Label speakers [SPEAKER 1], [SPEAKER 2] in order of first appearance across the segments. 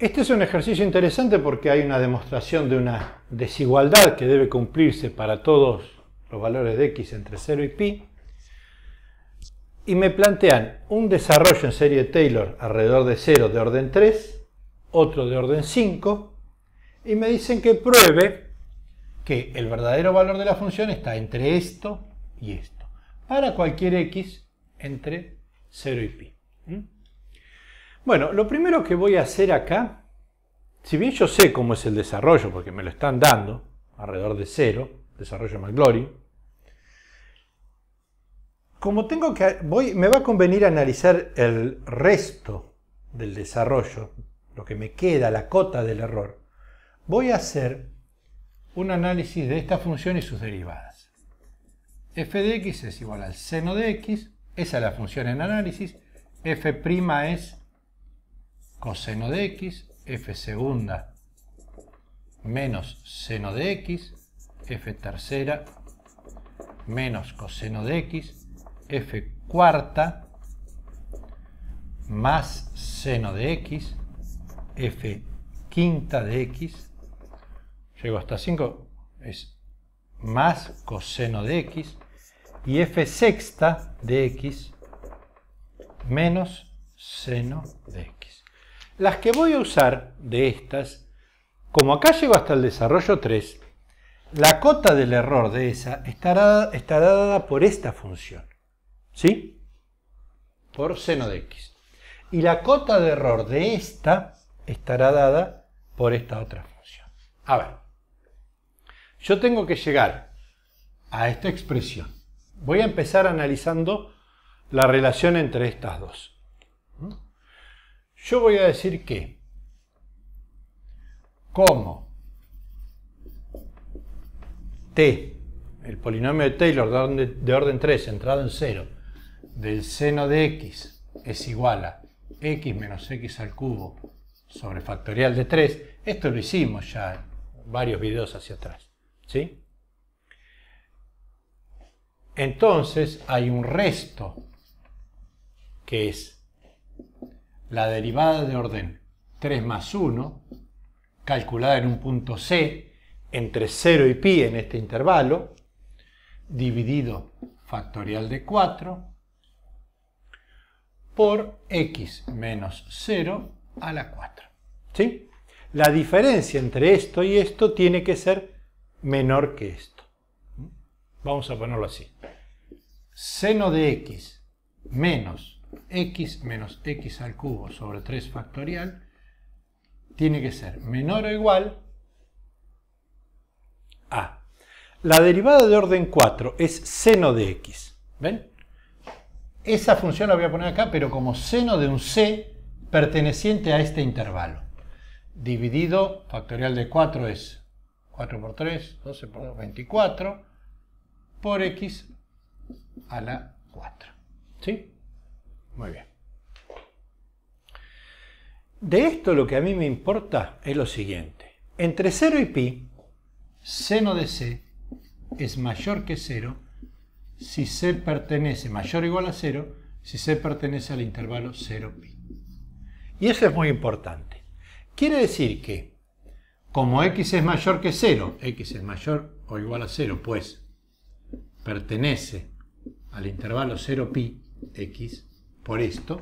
[SPEAKER 1] Este es un ejercicio interesante porque hay una demostración de una desigualdad que debe cumplirse para todos los valores de x entre 0 y pi. Y me plantean un desarrollo en serie Taylor alrededor de 0 de orden 3, otro de orden 5, y me dicen que pruebe que el verdadero valor de la función está entre esto y esto, para cualquier x entre 0 y pi. Bueno, lo primero que voy a hacer acá, si bien yo sé cómo es el desarrollo, porque me lo están dando, alrededor de cero, desarrollo McGlory, como tengo que, voy, me va a convenir analizar el resto del desarrollo, lo que me queda, la cota del error, voy a hacer un análisis de esta función y sus derivadas. f de x es igual al seno de x, esa es la función en análisis, f' es coseno de x, f segunda menos seno de x, f tercera menos coseno de x, f cuarta más seno de x, f quinta de x, llego hasta 5, es más coseno de x, y f sexta de x menos seno de x. Las que voy a usar de estas, como acá llego hasta el desarrollo 3, la cota del error de esa estará, dada por esta función, ¿sí? Por seno de x. Y la cota de error de esta estará dada por esta otra función. A ver, yo tengo que llegar a esta expresión. Voy a empezar analizando la relación entre estas dos. Yo voy a decir que como t, el polinomio de Taylor de orden, 3 centrado en 0, del seno de x es igual a x menos x al cubo sobre factorial de 3, esto lo hicimos ya en varios videos hacia atrás, ¿sí? Entonces hay un resto que es la derivada de orden 3 más 1, calculada en un punto C, entre 0 y pi en este intervalo, dividido factorial de 4, por x menos 0 a la 4. ¿Sí? La diferencia entre esto y esto tiene que ser menor que esto. Vamos a ponerlo así. Seno de x menos x menos x al cubo sobre 3 factorial tiene que ser menor o igual a. La derivada de orden 4 es seno de x. ¿Ven? Esa función la voy a poner acá, pero como seno de un c perteneciente a este intervalo. Dividido, factorial de 4 es 4 por 3, 12 por 2, 24, por x a la 4. ¿Sí? Muy bien. De esto lo que a mí me importa es lo siguiente. Entre 0 y pi, seno de c es mayor que 0 si c pertenece, mayor o igual a 0, si c pertenece al intervalo 0 pi. Y eso es muy importante. Quiere decir que, como x es mayor que 0, x es mayor o igual a 0, pues pertenece al intervalo 0 pi x, por esto,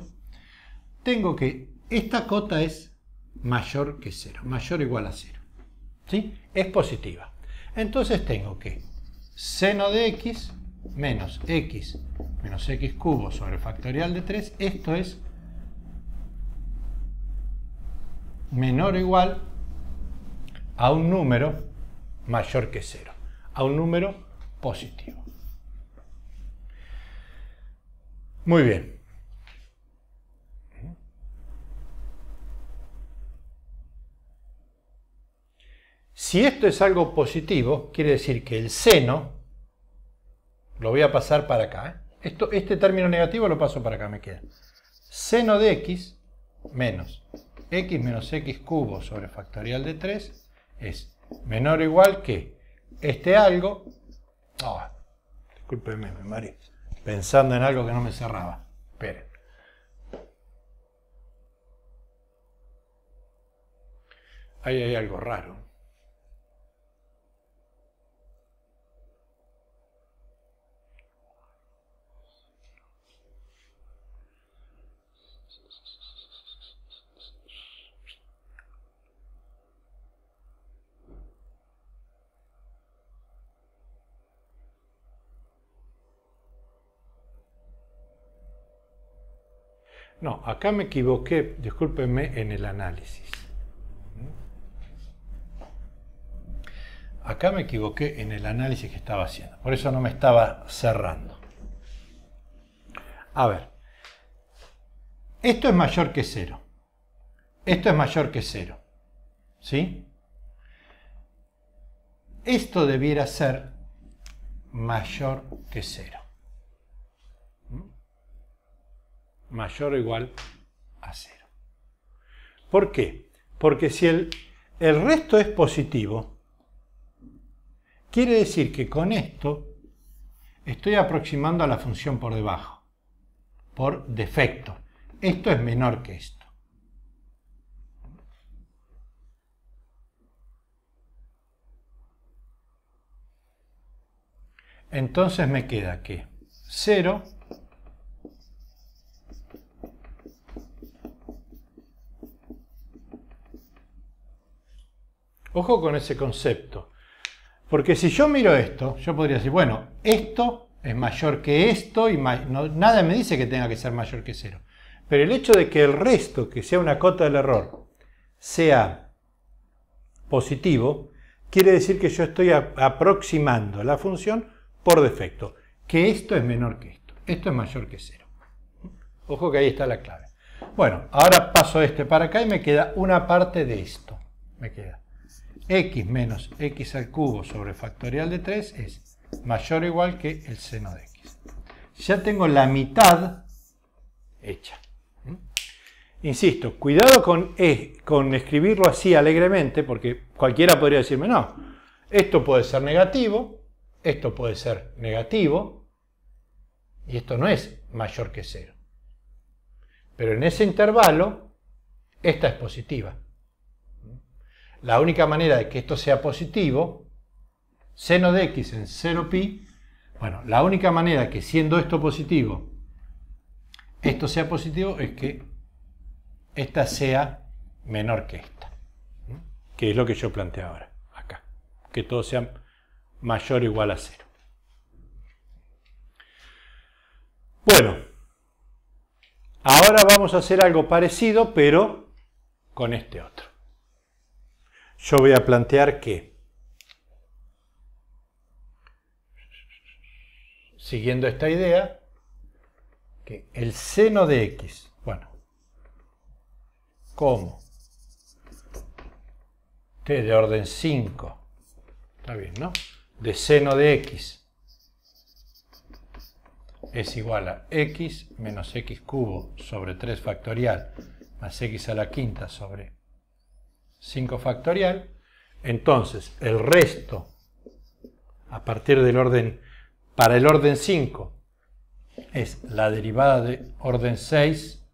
[SPEAKER 1] tengo que esta cota es mayor que 0, mayor o igual a 0. ¿Sí? Es positiva. Entonces tengo que seno de x menos x menos x cubo sobre factorial de 3, esto es menor o igual a un número mayor que 0, a un número positivo. Muy bien. Si esto es algo positivo, quiere decir que el seno, lo voy a pasar para acá, ¿eh? esto, este término negativo lo paso para acá, me queda. Seno de x menos x menos x cubo sobre factorial de 3 es menor o igual que este algo... Oh, discúlpeme, me mareé. Pensando en algo que no me cerraba. Esperen. Ahí hay algo raro. No, acá me equivoqué, discúlpenme, en el análisis. Acá me equivoqué en el análisis que estaba haciendo. Por eso no me estaba cerrando. A ver. Esto es mayor que cero. Esto es mayor que cero. ¿Sí? Esto debiera ser mayor que cero. mayor o igual a cero. ¿Por qué? Porque si el, resto es positivo, quiere decir que con esto estoy aproximando a la función por debajo, por defecto. Esto es menor que esto. Entonces me queda que cero Ojo con ese concepto. Porque si yo miro esto, yo podría decir, bueno, esto es mayor que esto y nada me dice que tenga que ser mayor que cero. Pero el hecho de que el resto, que sea una cota del error, sea positivo, quiere decir que yo estoy aproximando la función por defecto, que esto es menor que esto, esto es mayor que cero. Ojo que ahí está la clave. Bueno, ahora paso este para acá y me queda una parte de esto. Me queda x menos x al cubo sobre factorial de 3 es mayor o igual que el seno de x. Ya tengo la mitad hecha. ¿Mm? Insisto, cuidado con, eh, con escribirlo así alegremente, porque cualquiera podría decirme, no, esto puede ser negativo, esto puede ser negativo, y esto no es mayor que cero. Pero en ese intervalo, esta es positiva. La única manera de que esto sea positivo, seno de x en 0pi, bueno, la única manera que siendo esto positivo, esto sea positivo es que esta sea menor que esta, que es lo que yo planteo ahora, acá, que todo sea mayor o igual a cero. Bueno, ahora vamos a hacer algo parecido, pero con este otro yo voy a plantear que, siguiendo esta idea, que el seno de x, bueno, como t de orden 5, está bien, ¿no? De seno de x es igual a x menos x cubo sobre 3 factorial más x a la quinta sobre 5 factorial, entonces el resto a partir del orden, para el orden 5 es la derivada de orden 6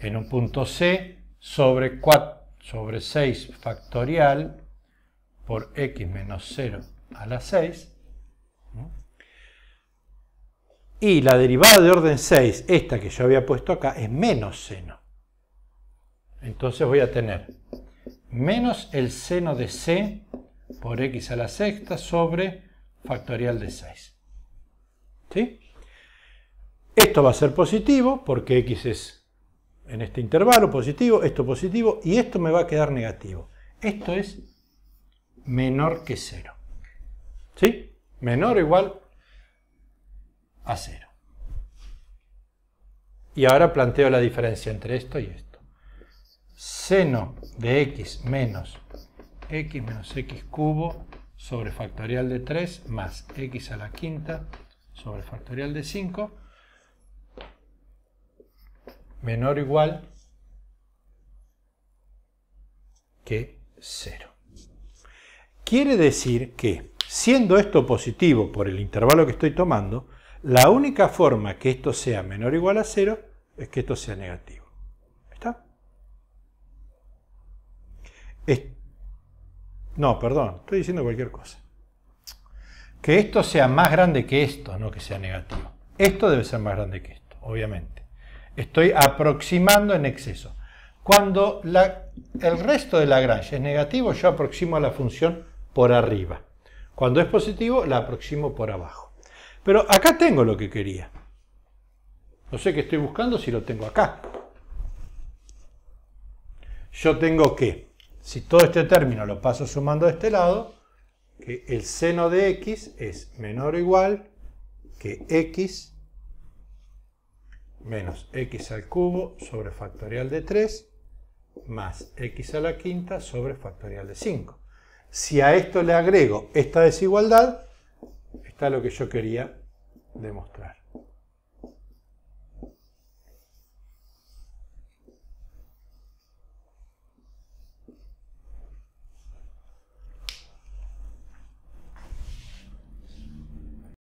[SPEAKER 1] en un punto C sobre 4 sobre 6 factorial por x menos 0 a la 6. Y la derivada de orden 6, esta que yo había puesto acá, es menos seno. Entonces voy a tener menos el seno de c por x a la sexta sobre factorial de 6. ¿Sí? Esto va a ser positivo porque x es en este intervalo positivo, esto positivo y esto me va a quedar negativo. Esto es menor que 0. ¿Sí? Menor o igual a 0. Y ahora planteo la diferencia entre esto y esto seno de x menos x menos x cubo sobre factorial de 3 más x a la quinta sobre factorial de 5 menor o igual que 0. Quiere decir que, siendo esto positivo por el intervalo que estoy tomando, la única forma que esto sea menor o igual a 0 es que esto sea negativo. No, perdón, estoy diciendo cualquier cosa. Que esto sea más grande que esto, no que sea negativo. Esto debe ser más grande que esto, obviamente. Estoy aproximando en exceso. Cuando el resto de la Lagrange es negativo, yo aproximo a la función por arriba. Cuando es positivo, la aproximo por abajo. Pero acá tengo lo que quería. No sé qué estoy buscando si lo tengo acá. Yo tengo que si todo este término lo paso sumando de este lado, que el seno de x es menor o igual que x menos x al cubo sobre factorial de 3 más x a la quinta sobre factorial de 5. Si a esto le agrego esta desigualdad, está lo que yo quería demostrar.